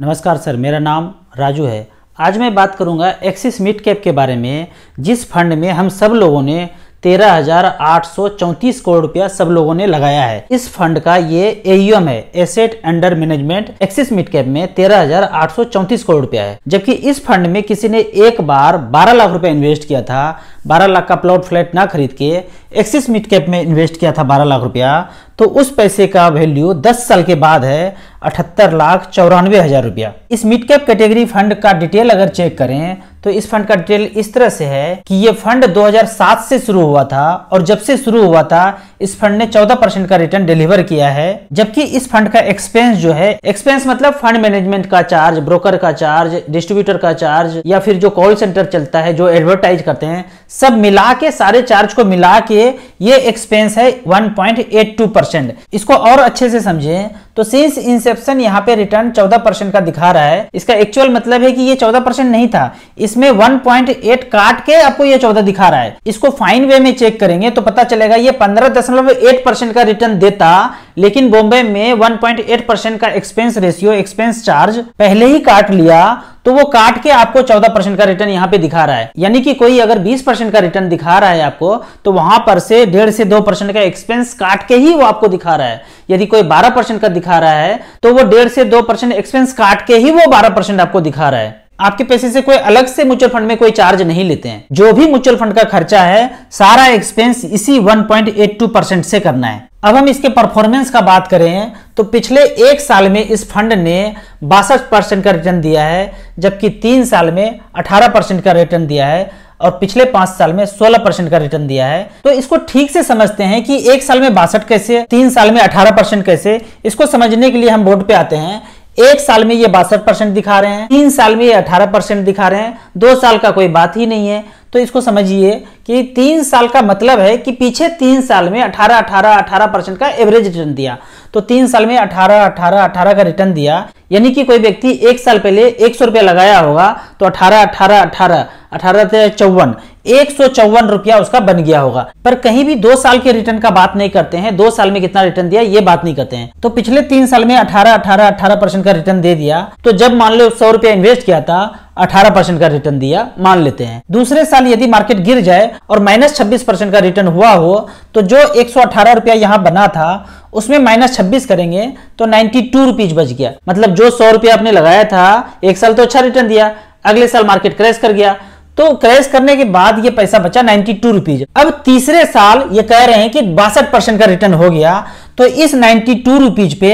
नमस्कार सर मेरा नाम राजू है आज मैं बात करूंगा एक्सिस मिड कैप के बारे में जिस फंड में हम सब लोगों ने तेरह हजार आठ सौ करोड़ रुपया सब लोगों ने लगाया है इस फंड का ये एम है asset under management Axis mid cap में तेरह हजार आठ सौ करोड़ रुपया है जबकि इस फंड में किसी ने एक बार बारह लाख रुपया इन्वेस्ट किया था बारह लाख का प्लॉट फ्लैट ना खरीद के एक्सिस मिड कैप में इन्वेस्ट किया था बारह लाख रुपया तो उस पैसे का वैल्यू दस साल के बाद है अठहत्तर लाख चौरानवे हजार रुपया इस मिड कैप कैटेगरी फंड का डिटेल अगर चेक करें तो इस फंड का डिटेल इस तरह से है कि ये फंड 2007 से शुरू हुआ था और जब से शुरू हुआ था इस फंड ने 14 परसेंट का रिटर्न डिलीवर किया है जबकि इस फंड का एक्सपेंस जो है एक्सपेंस मतलब फंड मैनेजमेंट का चार्ज ब्रोकर का चार्ज डिस्ट्रीब्यूटर का चार्ज या फिर जो कॉल सेंटर चलता है जो एडवर्टाइज करते हैं सब मिला के सारे चार्ज को मिला के ये एक्सपेंस है वन परसेंट इसको और अच्छे से समझे तो सिंस इंसेप्शन यहाँ पे रिटर्न 14 परसेंट का दिखा रहा है इसका एक्चुअल मतलब है कि ये 14 परसेंट नहीं था इसमें 1.8 काट के आपको ये 14 दिखा रहा है इसको फाइन वे में चेक करेंगे तो पता चलेगा ये 15.8 परसेंट का रिटर्न देता लेकिन बॉम्बे में 1.8 परसेंट का एक्सपेंस रेशियो एक्सपेंस चार्ज पहले ही काट लिया तो वो काट के आपको 14 परसेंट का रिटर्न यहाँ पे दिखा रहा है यानी कि कोई अगर 20 परसेंट का रिटर्न दिखा रहा है आपको तो वहां पर से डेढ़ से दो परसेंट का एक्सपेंस काट के ही वो आपको दिखा रहा है यदि कोई 12 परसेंट का दिखा रहा है तो वो डेढ़ से दो परसेंट एक्सपेंस काट के ही वो 12 परसेंट आपको दिखा रहा है आपके पैसे से कोई अलग से म्यूचुअल फंड में कोई चार्ज नहीं लेते हैं जो भी म्यूचुअल फंड का खर्चा है सारा एक्सपेंस इसी 1.82 परसेंट से करना है अब हम इसके परफॉर्मेंस का बात करें तो पिछले एक साल में इस फंड ने बासठ परसेंट का रिटर्न दिया है जबकि तीन साल में 18 परसेंट का रिटर्न दिया है और पिछले पांच साल में 16 परसेंट का रिटर्न दिया है तो इसको ठीक से समझते हैं कि एक साल में बासठ कैसे तीन साल में अठारह परसेंट कैसे इसको समझने के लिए हम बोर्ड पे आते हैं एक साल में ये बासठ परसेंट दिखा रहे हैं तीन साल में ये अठारह परसेंट दिखा रहे हैं दो साल का कोई बात ही नहीं है तो इसको समझिए कि तीन साल का मतलब है कि पीछे तीन साल में 18 18 18 परसेंट का एवरेज रिटर्न दिया तो तीन साल में 18 18 18 का रिटर्न दिया यानी कि कोई व्यक्ति एक साल पहले एक सौ रुपया लगाया होगा तो 18 18 18 अठारह चौवन एक रुपया उसका बन गया होगा पर कहीं भी दो साल के रिटर्न का बात नहीं करते हैं दो साल में कितना रिटर्न दिया ये बात नहीं करते हैं तो पिछले तीन साल में 18 18 18 परसेंट का रिटर्न दे दिया तो जब मान लो सौ रुपया इन्वेस्ट किया था 18 परसेंट का रिटर्न दिया मान लेते हैं दूसरे साल यदि मार्केट गिर जाए और माइनस छब्बीस परसेंट का रिटर्न हुआ हो तो जो एक सौ अठारह रुपया यहाँ बना था उसमें माइनस छब्बीस करेंगे तो नाइन्टी टू रुपीज बच गया मतलब जो सौ रुपया आपने लगाया था एक साल तो अच्छा रिटर्न दिया अगले साल मार्केट क्रैश कर गया तो क्रैश करने के बाद ये पैसा बचा नाइन्टी टू रुपीज अब तीसरे साल ये कह रहे हैं कि बासठ परसेंट का रिटर्न हो गया तो इस नाइन्टी टू रुपीज पे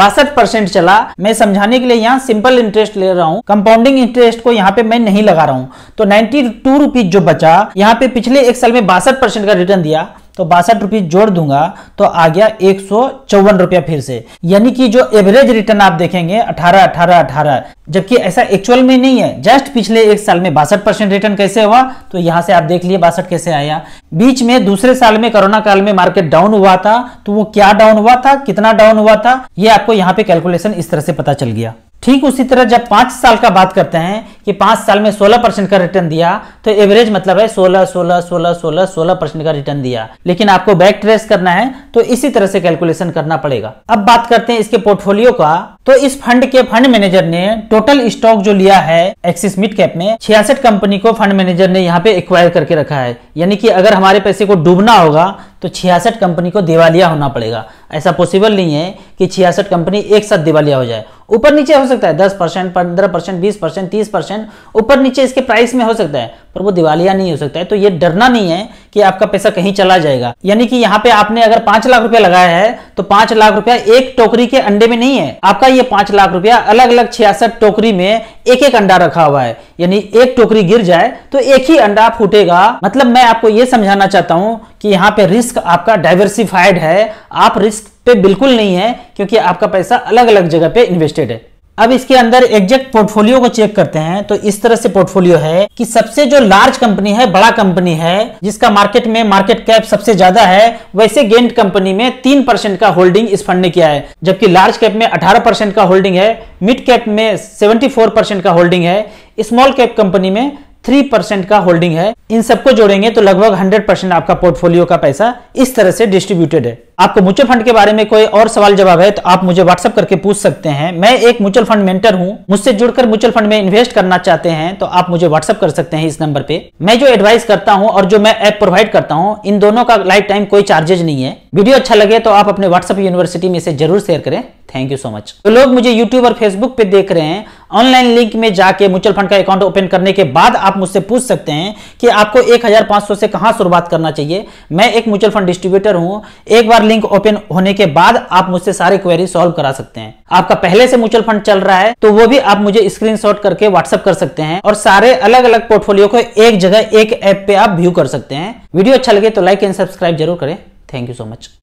बासठ परसेंट चला मैं समझाने के लिए यहाँ सिंपल इंटरेस्ट ले रहा हूँ कंपाउंडिंग इंटरेस्ट को यहाँ पे मैं नहीं लगा रहा हूँ तो नाइनटी टू रुपीज जो बचा यहाँ पे पिछले एक साल में बासठ परसेंट का रिटर्न दिया तो बासठ रुपये जोड़ दूंगा तो आ गया एक सौ चौवन रुपया फिर से यानी कि जो एवरेज रिटर्न आप देखेंगे अठारह अठारह अठारह जबकि ऐसा एक्चुअल में नहीं है जस्ट पिछले एक साल में बासठ परसेंट रिटर्न कैसे हुआ तो यहां से आप देख लिए बासठ कैसे आया बीच में दूसरे साल में कोरोना काल में मार्केट डाउन हुआ था तो वो क्या डाउन हुआ था कितना डाउन हुआ था ये आपको यहाँ पे कैलकुलेशन इस तरह से पता चल गया ठीक उसी तरह जब पांच साल का बात करते हैं कि पांच साल में सोलह परसेंट का रिटर्न दिया तो एवरेज मतलब है सोलह सोलह सोलह सोलह सोलह परसेंट का रिटर्न दिया लेकिन आपको बैक ट्रेस करना है तो इसी तरह से कैलकुलेशन करना पड़ेगा अब बात करते हैं इसके पोर्टफोलियो का तो इस फंड के फंड मैनेजर ने टोटल स्टॉक जो लिया है एक्सिस मिड कैप में छियासठ कंपनी को फंड मैनेजर ने यहाँ पे एक्वायर करके रखा है यानी कि अगर हमारे पैसे को डूबना होगा तो छियासठ कंपनी को दिवालिया होना पड़ेगा ऐसा पॉसिबल नहीं है कि छियासठ कंपनी एक साथ दिवालिया हो जाए ऊपर नीचे हो सकता है दस परसेंट पंद्रह परसेंट बीस परसेंट तीस परसेंट ऊपर नीचे इसके प्राइस में हो सकता है पर वो दिवालिया नहीं हो सकता है तो ये डरना नहीं है कि आपका पैसा कहीं चला जाएगा यानी कि यहाँ पे आपने अगर पांच लाख रुपया लगाया है तो पांच लाख रुपया एक टोकरी के अंडे में नहीं है आपका ये पांच लाख रुपया अलग अलग छियासठ टोकरी में एक एक अंडा रखा हुआ है यानी एक टोकरी गिर जाए तो एक ही अंडा फूटेगा मतलब मैं आपको ये समझाना चाहता हूँ कि यहाँ पे रिस्क आपका डाइवर्सिफाइड है आप रिस्क पे बिल्कुल नहीं है क्योंकि आपका पैसा अलग अलग जगह पे इन्वेस्टेड है अब इसके अंदर एग्जैक्ट पोर्टफोलियो को चेक करते हैं तो इस तरह से पोर्टफोलियो है कि सबसे जो लार्ज कंपनी है बड़ा कंपनी है जिसका मार्केट में मार्केट कैप सबसे ज्यादा है वैसे गेंट कंपनी में तीन परसेंट का होल्डिंग इस फंड ने किया है जबकि लार्ज कैप में अठारह परसेंट का होल्डिंग है मिड कैप में सेवेंटी फोर परसेंट का होल्डिंग है स्मॉल कैप कंपनी में थ्री परसेंट का होल्डिंग है इन सबको जोड़ेंगे तो लगभग हंड्रेड परसेंट आपका पोर्टफोलियो का पैसा इस तरह से डिस्ट्रीब्यूटेड है आपको म्यूचुअल फंड के बारे में कोई और सवाल जवाब है तो आप मुझे व्हाट्सअप करके पूछ सकते हैं मैं एक म्यूचुअल फंड मेंटर हूं मुझसे जुड़कर म्यूचुअल फंड में इन्वेस्ट करना चाहते हैं तो आप मुझे व्हाट्सअप कर सकते हैं इस नंबर पे मैं जो एडवाइस करता हूं और जो मैं ऐप प्रोवाइड करता हूं इन दोनों का लाइफ टाइम कोई चार्जेज नहीं है वीडियो अच्छा लगे तो आप अपने व्हाट्सअप यूनिवर्सिटी में इसे जरूर शेयर करें थैंक यू सो मच तो लोग मुझे यूट्यूब और फेसबुक पे देख रहे हैं ऑनलाइन लिंक में जाके म्यूचुअल फंड का अकाउंट ओपन करने के बाद आप मुझसे पूछ सकते हैं कि आपको 1500 से कहां शुरुआत करना चाहिए मैं एक म्यूचुअल फंड डिस्ट्रीब्यूटर हूं एक बार लिंक ओपन होने के बाद आप मुझसे सारे क्वेरी सॉल्व करा सकते हैं आपका पहले से म्यूचुअल फंड चल रहा है तो वो भी आप मुझे स्क्रीन करके व्हाट्सअप कर सकते हैं और सारे अलग अलग पोर्टफोलियो को एक जगह एक ऐप पे आप व्यू कर सकते हैं वीडियो अच्छा लगे तो लाइक एंड सब्सक्राइब जरूर करें थैंक यू सो मच